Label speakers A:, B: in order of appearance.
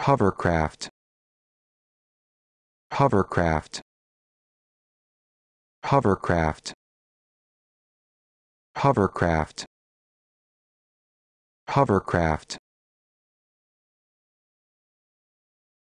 A: hovercraft hovercraft hovercraft hovercraft hovercraft